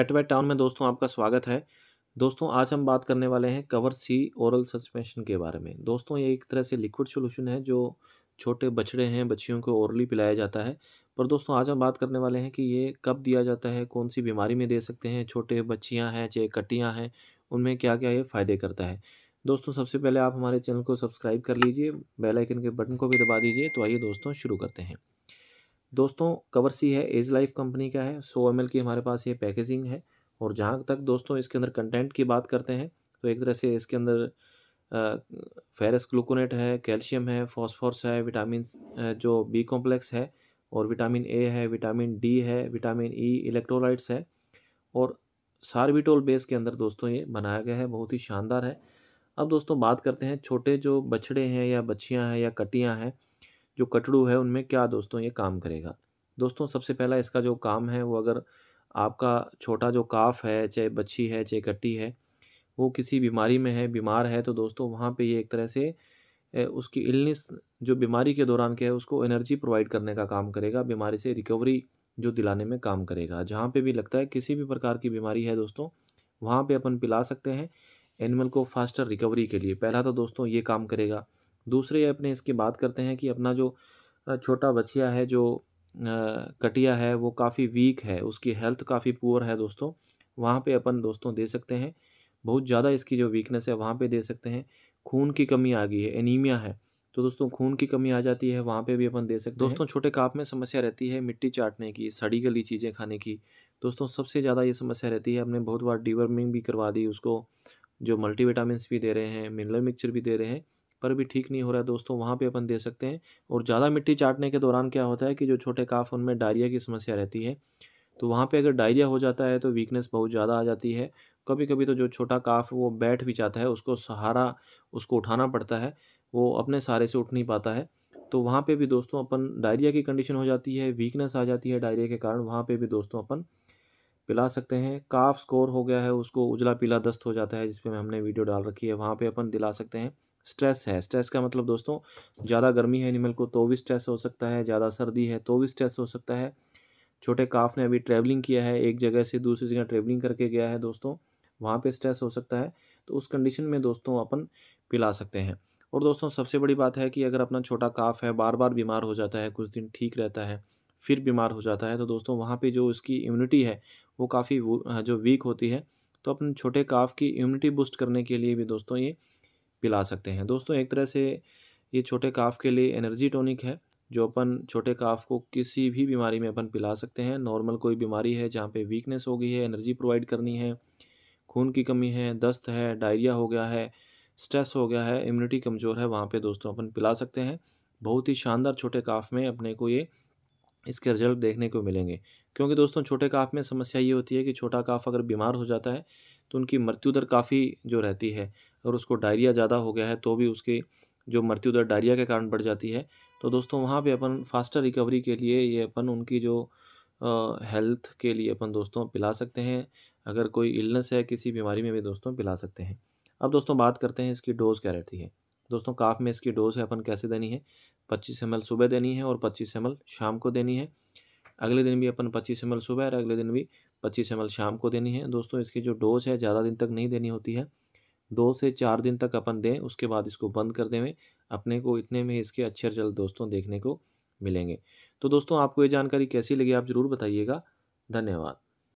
पेट wait town में दोस्तों आपका स्वागत है दोस्तों आज हम बात करने वाले हैं कवर सी ओरल सस्पेंशन के बारे में दोस्तों ये एक तरह से लिक्विड सोल्यूशन है जो छोटे बछड़े हैं बच्चियों को ओरली पिलाया जाता है पर दोस्तों आज हम बात करने वाले हैं कि ये कब दिया जाता है कौन सी बीमारी में दे सकते हैं छोटे बच्चियाँ हैं चाहे कटियाँ हैं उनमें क्या क्या ये फ़ायदे करता है दोस्तों सबसे पहले आप हमारे चैनल को सब्सक्राइब कर लीजिए बेल आइकन के बटन को भी दबा दीजिए तो आइए दोस्तों शुरू करते हैं दोस्तों कवर सी है एज लाइफ कंपनी का है सौ एम की हमारे पास ये पैकेजिंग है और जहाँ तक दोस्तों इसके अंदर कंटेंट की बात करते हैं तो एक तरह से इसके अंदर फेरस ग्लूकोनेट है कैल्शियम है फॉस्फोरस है विटामिन जो बी कॉम्प्लेक्स है और विटामिन ए है विटामिन डी है विटामिन ई e, इलेक्ट्रोलाइट्स है और सार्बिटोल बेस के अंदर दोस्तों ये बनाया गया है बहुत ही शानदार है अब दोस्तों बात करते हैं छोटे जो बछड़े हैं या बच्चियां हैं या कटियां हैं जो कटड़ू है उनमें क्या दोस्तों ये काम करेगा दोस्तों सबसे पहला इसका जो काम है वो अगर आपका छोटा जो काफ है चाहे बच्ची है चाहे कट्टी है वो किसी बीमारी में है बीमार है तो दोस्तों वहाँ पे ये एक तरह से उसकी इलनेस जो बीमारी के दौरान क्या है उसको एनर्जी प्रोवाइड करने का काम करेगा बीमारी से रिकवरी जो दिलाने में काम करेगा जहाँ पे भी लगता है किसी भी प्रकार की बीमारी है दोस्तों वहाँ पे अपन पिला सकते हैं एनिमल को फास्टर रिकवरी के लिए पहला तो दोस्तों ये काम करेगा दूसरे अपने इसकी बात करते हैं कि अपना जो छोटा बछिया है जो कटिया है वो काफ़ी वीक है उसकी हेल्थ काफ़ी पुअर है दोस्तों वहाँ पे अपन दोस्तों दे सकते हैं बहुत ज़्यादा इसकी जो वीकनेस है वहाँ पे दे सकते हैं खून की कमी आ गई है एनीमिया है तो दोस्तों खून की कमी आ जाती है वहाँ पे भी अपन दे सकते दोस्तों छोटे काप में समस्या रहती है मिट्टी चाटने की सड़ी गली चीज़ें खाने की दोस्तों सबसे ज़्यादा ये समस्या रहती है हमने बहुत बार डिवर्मिंग भी करवा दी उसको जो मल्टी भी दे रहे हैं मिनरल मिक्सचर भी दे रहे हैं पर भी ठीक नहीं हो रहा है दोस्तों वहाँ पे अपन दे सकते हैं और ज़्यादा मिट्टी चाटने के दौरान क्या होता है कि जो छोटे काफ उनमें डायरिया की समस्या रहती है तो वहाँ पे अगर डायरिया हो जाता है तो वीकनेस बहुत ज़्यादा आ जाती है कभी कभी तो जो छोटा काफ वो बैठ भी जाता है उसको सहारा उसको उठाना पड़ता है वो अपने सहारे से उठ नहीं पाता है तो वहाँ पर भी दोस्तों अपन डायरिया की कंडीशन हो जाती है वीकनेस आ जाती है डायरिया के कारण वहाँ पर भी दोस्तों अपन पिला सकते हैं काफ स्कोर हो गया है उसको उजला पीला दस्त हो जाता है जिस पर हमने वीडियो डाल रखी है वहाँ पे अपन दिला सकते हैं स्ट्रेस है स्ट्रेस का मतलब दोस्तों ज़्यादा गर्मी है एनिमल को तो भी स्ट्रेस हो सकता है ज़्यादा सर्दी है तो भी स्ट्रेस हो सकता है छोटे काफ ने अभी ट्रैवलिंग किया है एक जगह से दूसरी जगह ट्रैवलिंग करके गया है दोस्तों वहाँ पे स्ट्रेस हो सकता है तो उस कंडीशन में दोस्तों अपन पिला सकते हैं और दोस्तों सबसे बड़ी बात है कि अगर अपना छोटा काफ है बार बार बीमार हो जाता है कुछ दिन ठीक रहता है फिर बीमार हो जाता है तो दोस्तों वहाँ पर जो उसकी इम्यूनिटी है वो काफ़ी जो वीक होती है तो अपन छोटे काफ की इम्यूनिटी बूस्ट करने के लिए भी दोस्तों ये पिला सकते हैं दोस्तों एक तरह से ये छोटे काफ के लिए एनर्जी टॉनिक है जो अपन छोटे काफ को किसी भी बीमारी में अपन पिला सकते हैं नॉर्मल कोई बीमारी है जहाँ पे वीकनेस हो गई है एनर्जी प्रोवाइड करनी है खून की कमी है दस्त है डायरिया हो गया है स्ट्रेस हो गया है इम्यूनिटी कमज़ोर है वहाँ पे दोस्तों अपन पिला सकते हैं बहुत ही शानदार छोटे काफ में अपने को ये इसके रिजल्ट देखने को मिलेंगे क्योंकि दोस्तों छोटे काफ में समस्या ये होती है कि छोटा काफ अगर बीमार हो जाता है तो उनकी मृत्यु दर काफ़ी जो रहती है अगर उसको डायरिया ज़्यादा हो गया है तो भी उसकी जो मृत्यु दर डायरिया के कारण बढ़ जाती है तो दोस्तों वहाँ पे अपन फास्टर रिकवरी के लिए ये अपन उनकी जो हेल्थ के लिए अपन दोस्तों पिला सकते हैं अगर कोई इलनेस है किसी बीमारी में भी दोस्तों पिला सकते हैं अब दोस्तों बात करते हैं इसकी डोज़ क्या रहती है दोस्तों काफ में इसकी डोज है अपन कैसे देनी है पच्चीस एम सुबह देनी है और पच्चीस एम शाम को देनी है अगले दिन भी अपन पच्चीस एम सुबह और अगले दिन भी पच्चीस एम शाम को देनी है दोस्तों इसकी जो डोज है ज़्यादा दिन तक नहीं देनी होती है दो से चार दिन तक अपन दें उसके बाद इसको बंद कर देवें अपने को इतने में इसके अच्छे रिजल्ट दोस्तों देखने को मिलेंगे तो दोस्तों आपको ये जानकारी कैसी लगी आप ज़रूर बताइएगा धन्यवाद